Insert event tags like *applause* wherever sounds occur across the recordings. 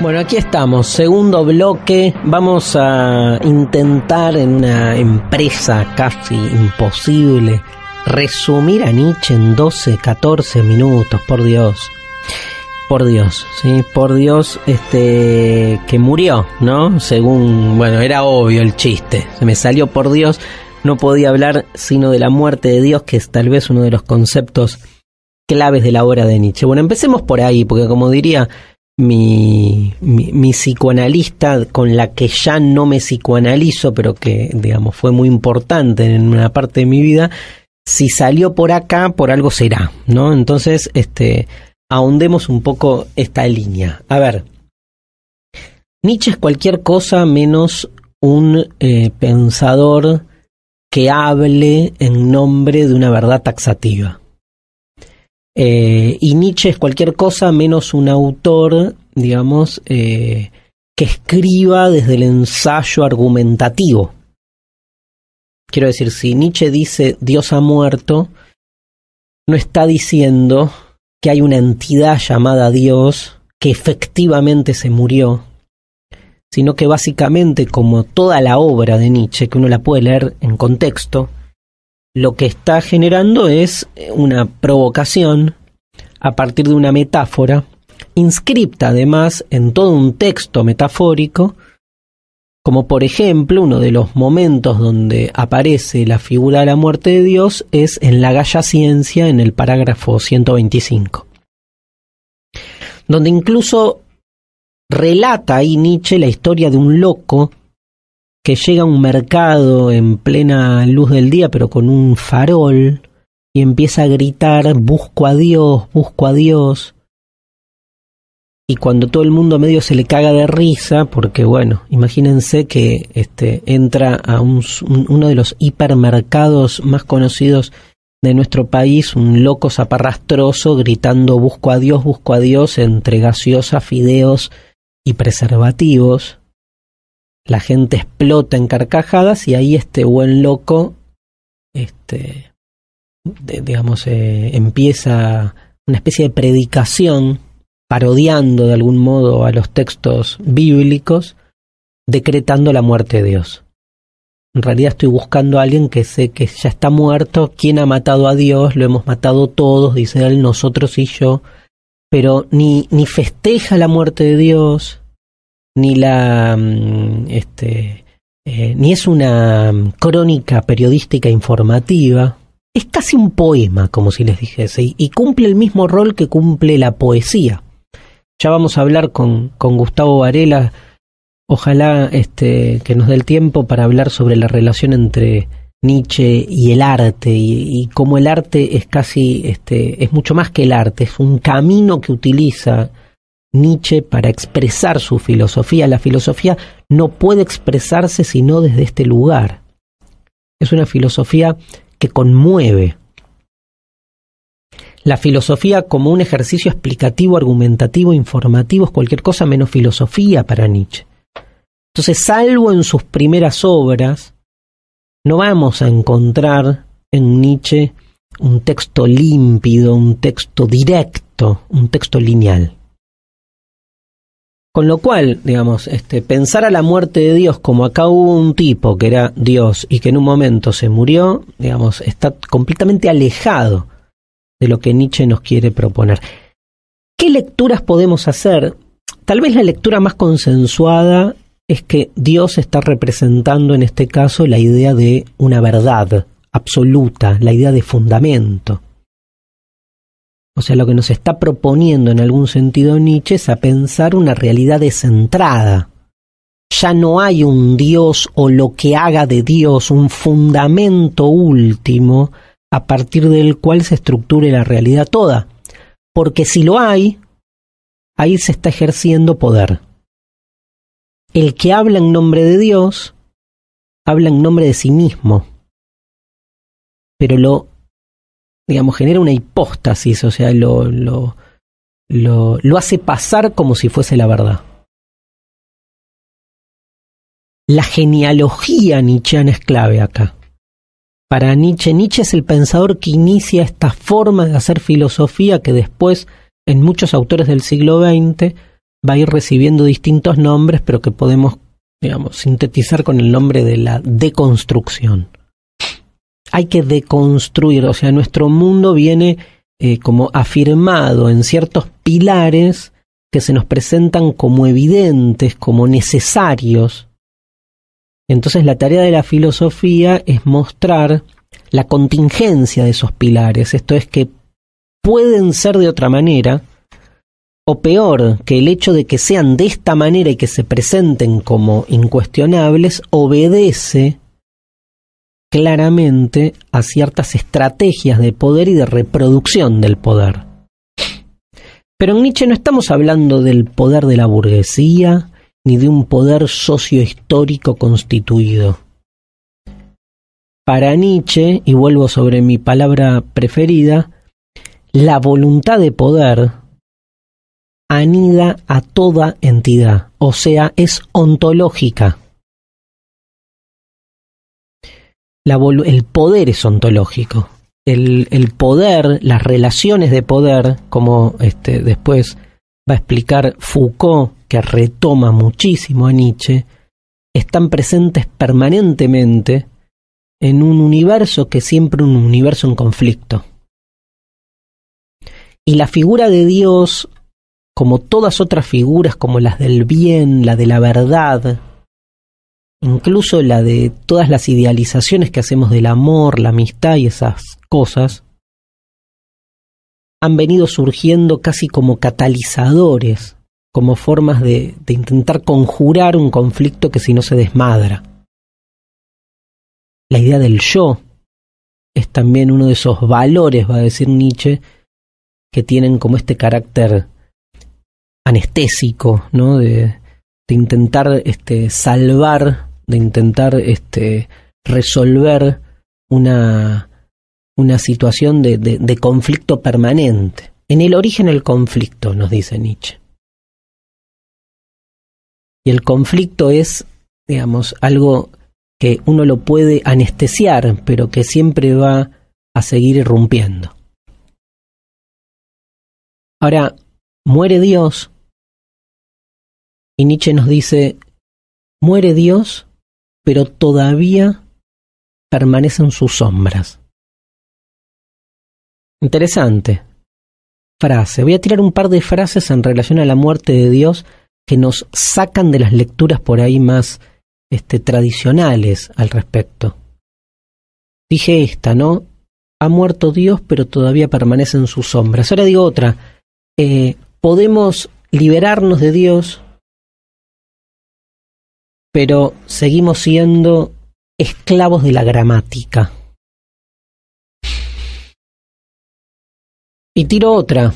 Bueno, aquí estamos, segundo bloque. Vamos a intentar en una empresa casi imposible resumir a Nietzsche en 12, 14 minutos, por Dios. Por Dios, sí, por Dios, este que murió, ¿no? Según, bueno, era obvio el chiste. Se me salió por Dios, no podía hablar sino de la muerte de Dios, que es tal vez uno de los conceptos claves de la obra de Nietzsche. Bueno, empecemos por ahí, porque como diría mi, mi, psicoanalista con la que ya no me psicoanalizo, pero que, digamos, fue muy importante en una parte de mi vida, si salió por acá, por algo será, ¿no? Entonces, este, ahondemos un poco esta línea. A ver, Nietzsche es cualquier cosa menos un eh, pensador que hable en nombre de una verdad taxativa. Eh, y Nietzsche es cualquier cosa menos un autor, digamos, eh, que escriba desde el ensayo argumentativo. Quiero decir, si Nietzsche dice Dios ha muerto, no está diciendo que hay una entidad llamada Dios que efectivamente se murió, sino que básicamente como toda la obra de Nietzsche, que uno la puede leer en contexto, lo que está generando es eh, una provocación a partir de una metáfora, inscripta además en todo un texto metafórico, como por ejemplo uno de los momentos donde aparece la figura de la muerte de Dios es en la Galla Ciencia, en el parágrafo 125, donde incluso relata ahí Nietzsche la historia de un loco que llega a un mercado en plena luz del día, pero con un farol, y empieza a gritar, busco a Dios, busco a Dios. Y cuando todo el mundo medio se le caga de risa, porque bueno, imagínense que este, entra a un, uno de los hipermercados más conocidos de nuestro país, un loco zaparrastroso gritando busco a Dios, busco a Dios entre gaseosa fideos y preservativos la gente explota en carcajadas y ahí este buen loco, este, digamos, eh, empieza una especie de predicación parodiando de algún modo a los textos bíblicos, decretando la muerte de Dios. En realidad estoy buscando a alguien que sé que ya está muerto, quién ha matado a Dios, lo hemos matado todos, dice él, nosotros y yo, pero ni, ni festeja la muerte de Dios, ni la mm, este, eh, ni es una mm, crónica periodística informativa. Es casi un poema, como si les dijese, y, cumple el mismo rol que cumple la poesía. Ya vamos a hablar con, con Gustavo Varela. Ojalá este, que nos dé el tiempo para hablar sobre la relación entre Nietzsche y el arte, y, y cómo el arte es casi, este, es mucho más que el arte, es un camino que utiliza Nietzsche para expresar su filosofía. La filosofía no puede expresarse sino desde este lugar. Es una filosofía que conmueve. La filosofía como un ejercicio explicativo, argumentativo, informativo es cualquier cosa menos filosofía para Nietzsche. Entonces, salvo en sus primeras obras, no vamos a encontrar en Nietzsche un texto límpido, un texto directo, un texto lineal. Con lo cual, digamos, este, pensar a la muerte de Dios como acá hubo un tipo que era Dios y que en un momento se murió, digamos, está completamente alejado de lo que Nietzsche nos quiere proponer. ¿Qué lecturas podemos hacer? Tal vez la lectura más consensuada es que Dios está representando en este caso la idea de una verdad absoluta, la idea de fundamento. O sea, lo que nos está proponiendo en algún sentido Nietzsche es a pensar una realidad descentrada. Ya no hay un Dios o lo que haga de Dios, un fundamento último a partir del cual se estructure la realidad toda. Porque si lo hay, ahí se está ejerciendo poder. El que habla en nombre de Dios, habla en nombre de sí mismo. Pero lo digamos, genera una hipóstasis, o sea, lo, lo, hace pasar como si fuese la verdad. La genealogía nietzscheana es clave acá. Para Nietzsche, Nietzsche es el pensador que inicia esta forma de hacer filosofía que después, en muchos autores del siglo XX, va a ir recibiendo distintos nombres, pero que podemos, digamos, sintetizar con el nombre de la deconstrucción hay que deconstruir, o sea, nuestro mundo viene eh, como afirmado en ciertos pilares que se nos presentan como evidentes, como necesarios. Entonces la tarea de la filosofía es mostrar la contingencia de esos pilares, esto es que pueden ser de otra manera, o peor, que el hecho de que sean de esta manera y que se presenten como incuestionables obedece claramente a ciertas estrategias de poder y de reproducción del poder. Pero en Nietzsche no estamos hablando del poder de la burguesía ni de un poder sociohistórico constituido. Para Nietzsche, y vuelvo sobre mi palabra preferida, la voluntad de poder anida a toda entidad, o sea, es ontológica. el poder es ontológico. El, poder, las relaciones de poder, como este, después va a explicar Foucault, que retoma muchísimo a Nietzsche, están presentes permanentemente en un universo que es siempre un universo en conflicto. Y la figura de Dios, como todas otras figuras, como las del bien, la de la verdad, incluso la de todas las idealizaciones que hacemos del amor, la amistad y esas cosas, han venido surgiendo casi como catalizadores, como formas de, intentar conjurar un conflicto que si no se desmadra. La idea del yo es también uno de esos valores, va a decir Nietzsche, que tienen como este carácter anestésico, ¿no? De, de intentar este, salvar de intentar este, resolver una, una situación de, de conflicto permanente. En el origen el conflicto, nos dice Nietzsche. Y el conflicto es, digamos, algo que uno lo puede anestesiar, pero que siempre va a seguir irrumpiendo. Ahora, muere Dios. Y Nietzsche nos dice, muere Dios pero todavía permanecen sus sombras. Interesante. Frase. Voy a tirar un par de frases en relación a la muerte de Dios que nos sacan de las lecturas por ahí más este, tradicionales al respecto. Dije esta, ¿no? Ha muerto Dios, pero todavía permanecen sus sombras. Ahora digo otra. Eh, podemos liberarnos de Dios, pero seguimos siendo esclavos de la gramática. Y tiro otra.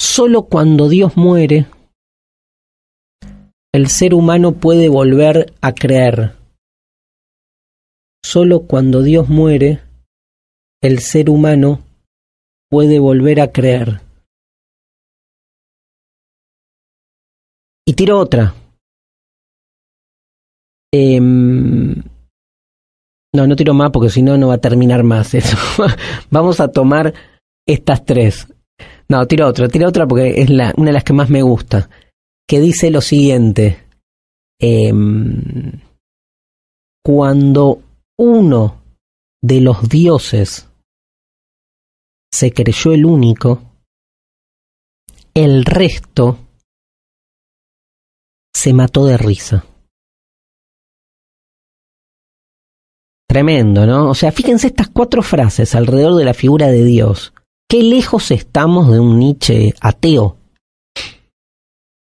Solo cuando Dios muere, el ser humano puede volver a creer. Solo cuando Dios muere, el ser humano puede volver a creer. Y tiro otra. Em, no, no tiro más porque si no, no va a terminar más *laughs* eso. Vamos a tomar estas tres. No, tiro otra, tiro otra porque es una de las que más me gusta. Que dice lo siguiente. Em, cuando uno de los dioses se creyó el único, el resto se mató de risa. Tremendo, ¿no? O sea, fíjense estas cuatro frases alrededor de la figura de Dios. Qué lejos estamos de un Nietzsche ateo.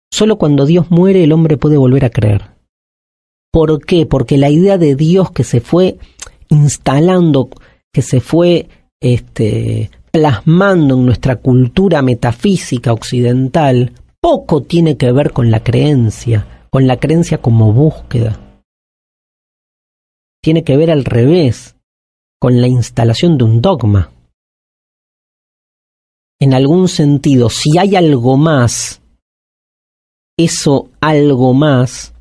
Solo cuando Dios muere el hombre puede volver a creer. ¿Por qué? Porque la idea de Dios que se fue instalando, que se fue este, plasmando en nuestra cultura metafísica occidental, poco tiene que ver con la creencia, con la creencia como búsqueda tiene que ver al revés con la instalación de un dogma. En algún sentido, si hay algo más, eso algo más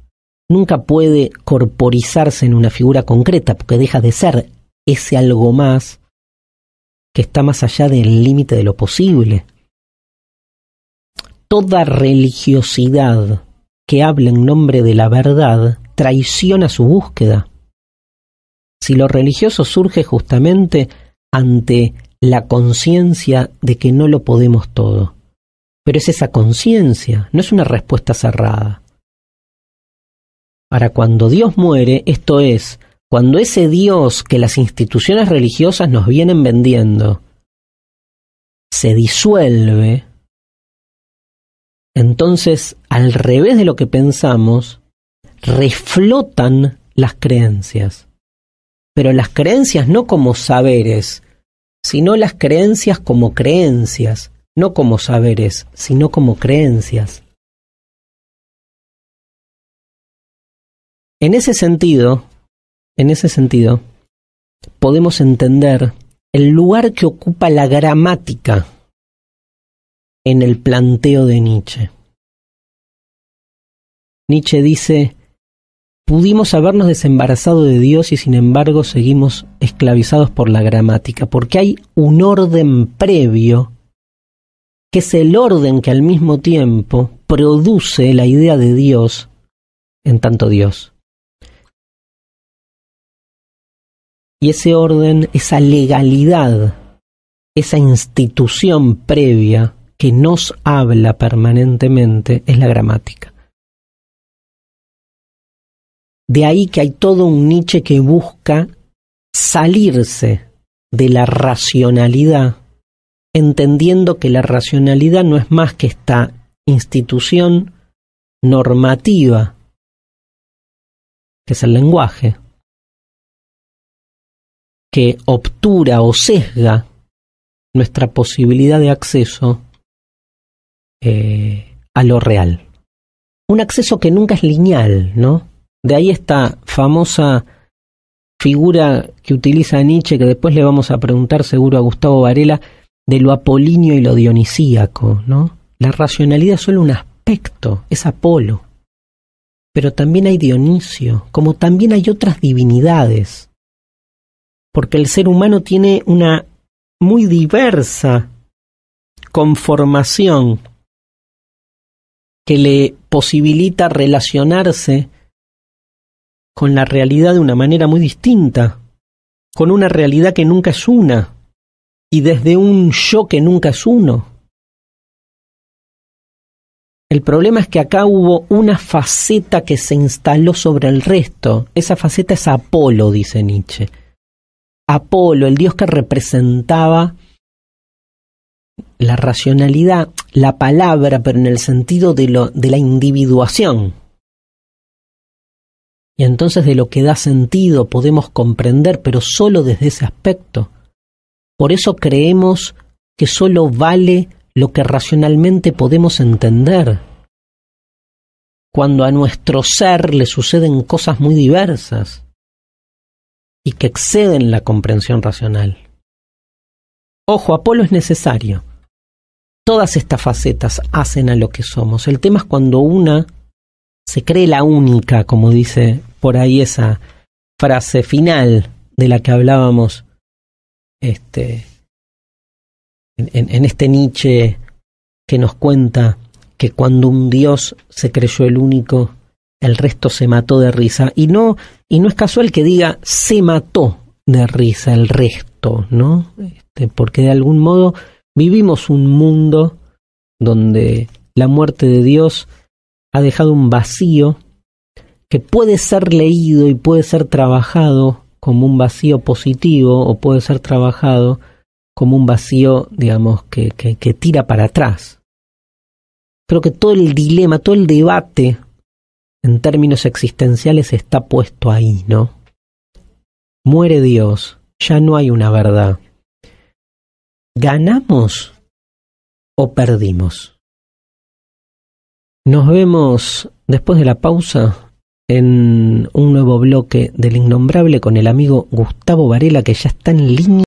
nunca puede corporizarse en una figura concreta, porque deja de ser ese algo más que está más allá del límite de lo posible. Toda religiosidad que habla en nombre de la verdad traiciona su búsqueda si lo religioso surge justamente ante la conciencia de que no lo podemos todo. Pero es esa conciencia, no es una respuesta cerrada. Para cuando Dios muere, esto es, cuando ese Dios que las instituciones religiosas nos vienen vendiendo se disuelve, entonces, al revés de lo que pensamos, reflotan las creencias pero las creencias no como saberes, sino las creencias como creencias, no como saberes, sino como creencias. En ese sentido, en ese sentido, podemos entender el lugar que ocupa la gramática en el planteo de Nietzsche. Nietzsche dice, Pudimos habernos desembarazado de Dios y sin embargo seguimos esclavizados por la gramática, porque hay un orden previo, que es el orden que al mismo tiempo produce la idea de Dios en tanto Dios. Y ese orden, esa legalidad, esa institución previa que nos habla permanentemente es la gramática. De ahí que hay todo un Nietzsche que busca salirse de la racionalidad, entendiendo que la racionalidad no es más que esta institución normativa, que es el lenguaje, que obtura o sesga nuestra posibilidad de acceso eh, a lo real. Un acceso que nunca es lineal, ¿no? De ahí esta famosa figura que utiliza Nietzsche, que después le vamos a preguntar seguro a Gustavo Varela, de lo apolinio y lo dionisíaco, ¿no? La racionalidad es solo un aspecto, es Apolo. Pero también hay Dionisio, como también hay otras divinidades. Porque el ser humano tiene una muy diversa conformación que le posibilita relacionarse con la realidad de una manera muy distinta, con una realidad que nunca es una, y desde un yo que nunca es uno. El problema es que acá hubo una faceta que se instaló sobre el resto. Esa faceta es Apolo, dice Nietzsche. Apolo, el dios que representaba la racionalidad, la palabra, pero en el sentido de, de la individuación, y entonces de lo que da sentido podemos comprender, pero solo desde ese aspecto. Por eso creemos que solo vale lo que racionalmente podemos entender. Cuando a nuestro ser le suceden cosas muy diversas y que exceden la comprensión racional. Ojo, Apolo es necesario. Todas estas facetas hacen a lo que somos. El tema es cuando una se cree la única, como dice por ahí esa frase final de la que hablábamos este, en, este Nietzsche que nos cuenta que cuando un Dios se creyó el único, el resto se mató de risa. Y no, y no es casual que diga se mató de risa el resto, ¿no? Este, porque de algún modo vivimos un mundo donde la muerte de Dios ha dejado un vacío que puede ser leído y puede ser trabajado como un vacío positivo o puede ser trabajado como un vacío, digamos, que, que, tira para atrás. Creo que todo el dilema, todo el debate en términos existenciales está puesto ahí, ¿no? Muere Dios, ya no hay una verdad. ¿Ganamos o perdimos? Nos vemos después de la pausa en un nuevo bloque del Innombrable con el amigo Gustavo Varela que ya está en línea